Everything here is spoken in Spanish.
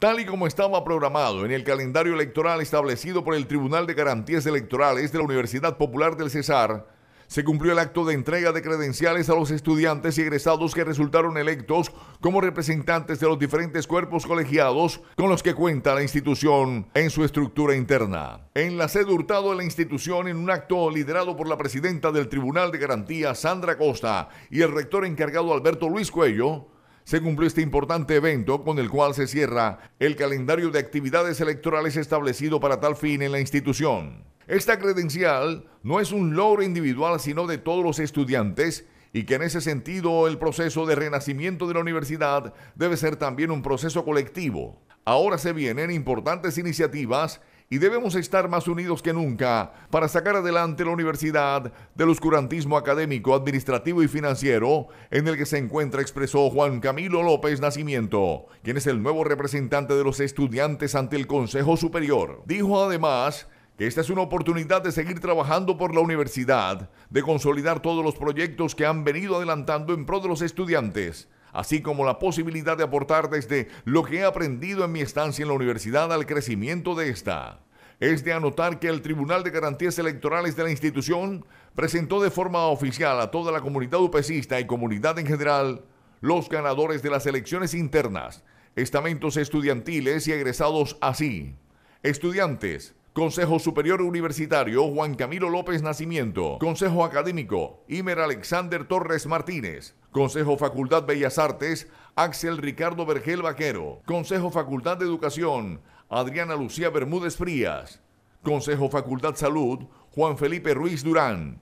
Tal y como estaba programado en el calendario electoral establecido por el Tribunal de Garantías Electorales de la Universidad Popular del Cesar, se cumplió el acto de entrega de credenciales a los estudiantes y egresados que resultaron electos como representantes de los diferentes cuerpos colegiados con los que cuenta la institución en su estructura interna. En la sede hurtado de la institución, en un acto liderado por la presidenta del Tribunal de Garantía, Sandra Costa, y el rector encargado Alberto Luis Cuello, se cumplió este importante evento con el cual se cierra el calendario de actividades electorales establecido para tal fin en la institución. Esta credencial no es un logro individual sino de todos los estudiantes y que en ese sentido el proceso de renacimiento de la universidad debe ser también un proceso colectivo. Ahora se vienen importantes iniciativas y debemos estar más unidos que nunca para sacar adelante la universidad del oscurantismo académico, administrativo y financiero en el que se encuentra, expresó Juan Camilo López Nacimiento, quien es el nuevo representante de los estudiantes ante el Consejo Superior. Dijo además que esta es una oportunidad de seguir trabajando por la universidad, de consolidar todos los proyectos que han venido adelantando en pro de los estudiantes así como la posibilidad de aportar desde lo que he aprendido en mi estancia en la universidad al crecimiento de esta. Es de anotar que el Tribunal de Garantías Electorales de la institución presentó de forma oficial a toda la comunidad upesista y comunidad en general los ganadores de las elecciones internas, estamentos estudiantiles y egresados así. Estudiantes, Consejo Superior Universitario Juan Camilo López Nacimiento, Consejo Académico Imer Alexander Torres Martínez, Consejo Facultad Bellas Artes, Axel Ricardo Vergel Vaquero. Consejo Facultad de Educación, Adriana Lucía Bermúdez Frías. Consejo Facultad Salud, Juan Felipe Ruiz Durán.